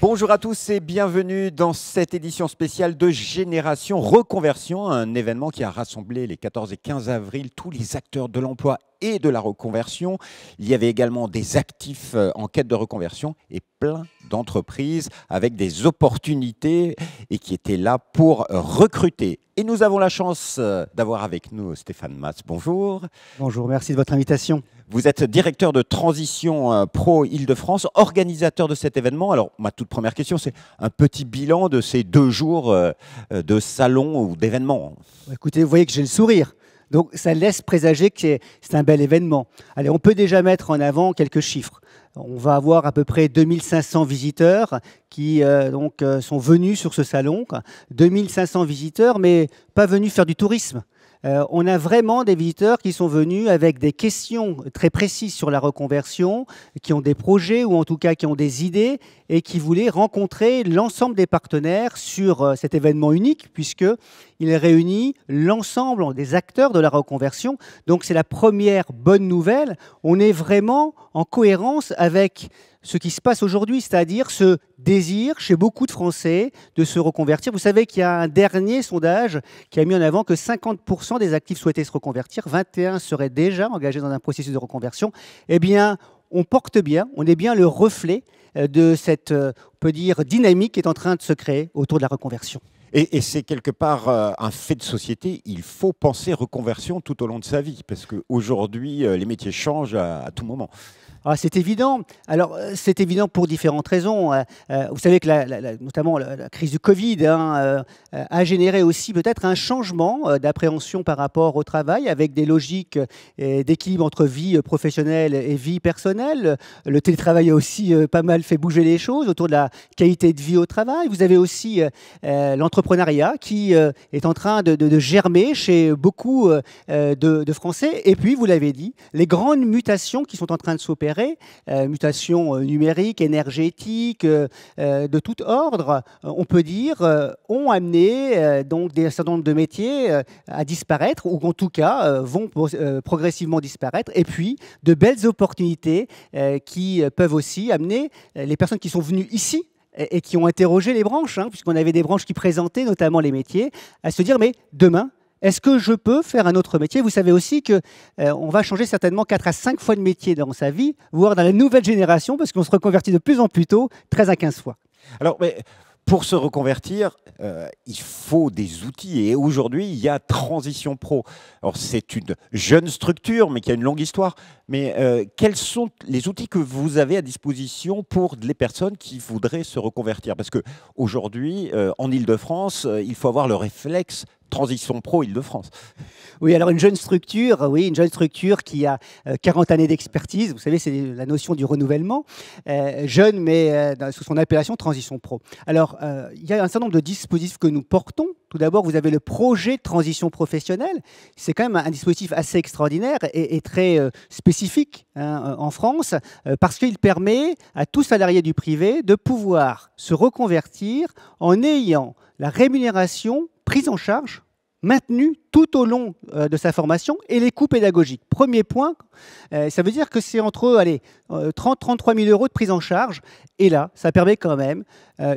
Bonjour à tous et bienvenue dans cette édition spéciale de Génération Reconversion, un événement qui a rassemblé les 14 et 15 avril tous les acteurs de l'emploi et de la reconversion. Il y avait également des actifs euh, en quête de reconversion et plein d'entreprises avec des opportunités et qui étaient là pour euh, recruter. Et nous avons la chance euh, d'avoir avec nous Stéphane Matz. Bonjour. Bonjour, merci de votre invitation. Vous êtes directeur de transition pro Île-de-France, organisateur de cet événement. Alors, ma toute première question, c'est un petit bilan de ces deux jours de salon ou d'événement. Écoutez, vous voyez que j'ai le sourire. Donc ça laisse présager que c'est un bel événement. Allez, on peut déjà mettre en avant quelques chiffres. On va avoir à peu près 2500 visiteurs qui euh, euh, sont venus sur ce salon. 2500 visiteurs, mais pas venus faire du tourisme. Euh, on a vraiment des visiteurs qui sont venus avec des questions très précises sur la reconversion, qui ont des projets ou en tout cas qui ont des idées et qui voulaient rencontrer l'ensemble des partenaires sur euh, cet événement unique puisque il réunit l'ensemble des acteurs de la reconversion. Donc c'est la première bonne nouvelle. On est vraiment en cohérence avec ce qui se passe aujourd'hui, c'est-à-dire ce désir chez beaucoup de Français de se reconvertir. Vous savez qu'il y a un dernier sondage qui a mis en avant que 50% des actifs souhaitaient se reconvertir, 21 seraient déjà engagés dans un processus de reconversion. Eh bien, on porte bien, on est bien le reflet euh, de cette, euh, peut dire, dynamique qui est en train de se créer autour de la reconversion. Et, c'est quelque part euh, un fait de société. Il faut penser reconversion tout au long de sa vie, parce qu'aujourd'hui, les métiers changent à tout moment. Ah, c'est évident. Alors, euh, c'est évident pour différentes raisons. Euh, euh, vous savez que la, notamment la, crise du Covid hein, a généré aussi peut-être un changement d'appréhension par rapport au travail avec des logiques d'équilibre entre vie professionnelle et vie personnelle. Le télétravail a aussi pas mal fait bouger les choses autour de la qualité de vie au travail. Vous avez aussi l'entrepreneuriat qui est en train de, germer chez beaucoup de, de Français. Et puis, vous l'avez dit, les grandes mutations qui sont en train de s'opérer euh, mutations euh, numériques, énergétiques, euh, de tout ordre, on peut dire, ont amené donc des certain nombre de métiers à disparaître ou en tout cas vont progressivement disparaître. Et puis de belles opportunités qui peuvent aussi amener les personnes qui sont venues ici et qui ont interrogé les branches, hein, puisqu'on avait des branches qui présentaient notamment les métiers, à se dire mais demain, est-ce que je peux faire un autre métier Vous savez aussi que euh, on va changer certainement 4 à 5 fois de métier dans sa vie, voire dans la nouvelle génération, parce qu'on se reconvertit de plus en plus tôt, 13 à 15 fois. Alors, mais pour se reconvertir, euh, il faut des outils. Et aujourd'hui, il y a Transition Pro. Alors, c'est une jeune structure, mais qui a une longue histoire. Mais euh, quels sont les outils que vous avez à disposition pour les personnes qui voudraient se reconvertir Parce qu'aujourd'hui, en Ile-de-France, il faut avoir le réflexe transition pro Île-de-France. Oui, alors une jeune structure, oui, une jeune structure qui a 40 euh, années d'expertise. Vous savez, c'est la notion du renouvellement. Euh, jeune, mais euh, sous son appellation transition pro. Alors, il y a un certain nombre de dispositifs que nous portons. Tout d'abord, vous avez le projet transition professionnelle. C'est quand même un dispositif assez extraordinaire et, très spécifique hein, en France parce qu'il permet à tout salarié du privé de pouvoir se reconvertir en ayant la rémunération prise en charge maintenue tout au long euh, de sa formation et les coûts pédagogiques. Premier point, euh, ça veut dire que c'est entre allez, 30-33 euh, 000 euros de prise en charge. Et là, ça permet quand même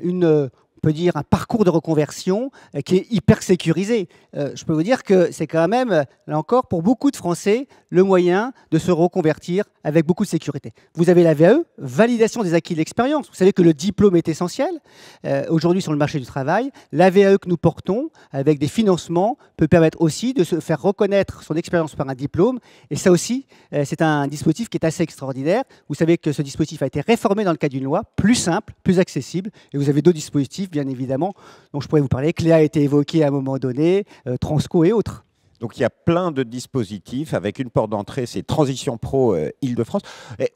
une peut dire, un parcours de reconversion euh, qui est hyper sécurisé. Euh, je peux vous dire que c'est quand même, là encore, pour beaucoup de Français, le moyen de se reconvertir avec beaucoup de sécurité. Vous avez la VAE, validation des acquis de l'expérience. Vous savez que le diplôme est essentiel euh, aujourd'hui sur le marché du travail. La VAE que nous portons, avec des financements, peut permettre aussi de se faire reconnaître son expérience par un diplôme. Et ça aussi, c'est un dispositif qui est assez extraordinaire. Vous savez que ce dispositif a été réformé dans le cadre d'une loi plus simple, plus accessible. Et vous avez d'autres dispositifs bien évidemment. Donc je pourrais vous parler, Cléa a été évoquée à un moment donné, euh, Transco et autres. Donc il y a plein de dispositifs avec une porte d'entrée, c'est Transition Pro euh, Île-de-France.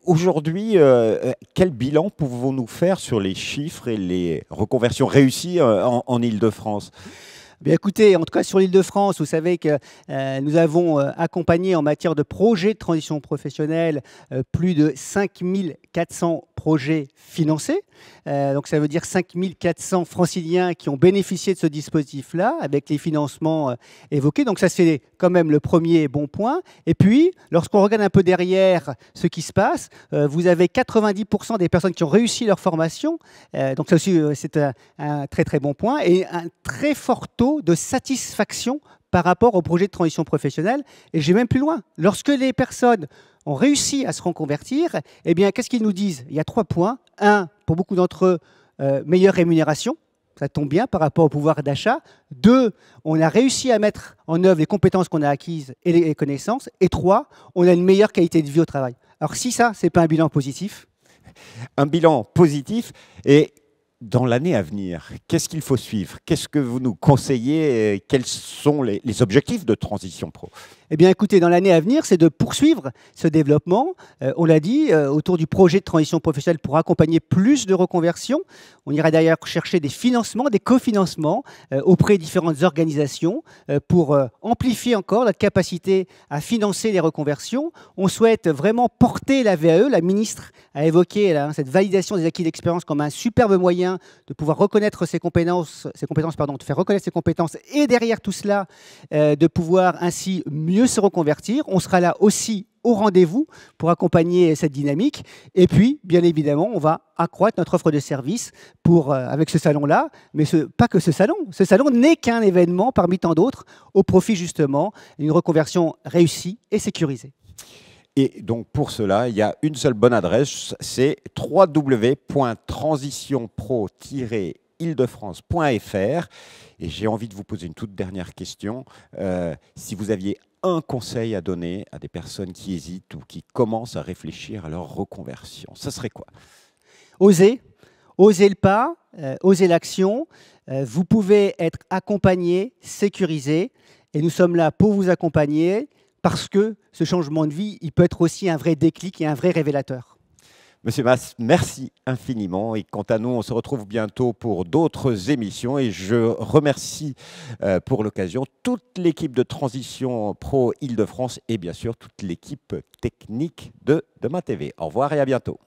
Aujourd'hui, euh, quel bilan pouvons-nous faire sur les chiffres et les reconversions réussies en Île-de-France écoutez, en tout cas sur l'île de France, vous savez que euh, nous avons euh, accompagné en matière de projets de transition professionnelle euh, plus de 5400 projets financés. donc ça veut dire 5400 franciliens qui ont bénéficié de ce dispositif-là avec les financements évoqués. Donc ça c'est quand même le premier bon point. Et puis, lorsqu'on regarde un peu derrière ce qui se passe, vous avez 90% des personnes qui ont réussi leur formation. donc ça aussi c'est un, un, très très bon point et un très fort taux de satisfaction par rapport au projet de transition professionnelle. Et j'ai même plus loin. Lorsque les personnes ont réussi à se reconvertir, eh bien, qu'est-ce qu'ils nous disent Il y a trois points. Un, pour beaucoup d'entre eux, euh, meilleure rémunération. Ça tombe bien par rapport au pouvoir d'achat. Deux, on a réussi à mettre en œuvre les compétences qu'on a acquises et les connaissances. Et trois, on a une meilleure qualité de vie au travail. Alors si ça, ce n'est pas un bilan positif. Un bilan positif. Et dans l'année à venir, qu'est-ce qu'il faut suivre Qu'est-ce que vous nous conseillez Quels sont les, objectifs de Transition Pro eh bien, écoutez, dans l'année à venir, c'est de poursuivre ce développement. Euh, on l'a dit, euh, autour du projet de transition professionnelle pour accompagner plus de reconversions. On ira d'ailleurs chercher des financements, des cofinancements euh, auprès de différentes organisations pour amplifier encore notre capacité à financer les reconversions. On souhaite vraiment porter la VAE. La ministre a évoqué hein, cette validation des acquis d'expérience comme un superbe moyen de pouvoir reconnaître ses compétences, ses compétences pardon, de faire reconnaître ses compétences et derrière tout cela, de pouvoir ainsi mieux mieux se reconvertir. On sera là aussi au rendez-vous pour accompagner cette dynamique. Et puis, bien évidemment, on va accroître notre offre de services pour, euh, avec ce salon-là, mais ce, pas que ce salon. Ce salon n'est qu'un événement parmi tant d'autres au profit justement d'une reconversion réussie et sécurisée. Et donc pour cela, il y a une seule bonne adresse, c'est wwwtransitionpro ile de francefr Et j'ai envie de vous poser une toute dernière question. Euh, si vous aviez un conseil à donner à des personnes qui hésitent ou qui commencent à réfléchir à leur reconversion, ça serait quoi Osez, osez le pas, euh, osez l'action. Euh, vous pouvez être accompagné, sécurisé, et nous sommes là pour vous accompagner parce que ce changement de vie, il peut être aussi un vrai déclic et un vrai révélateur. Monsieur Mass, merci infiniment. Et quant à nous, on se retrouve bientôt pour d'autres émissions. Et je remercie euh, pour l'occasion toute l'équipe de transition pro Île-de-France et bien sûr toute l'équipe technique de Demain TV. Au revoir et à bientôt.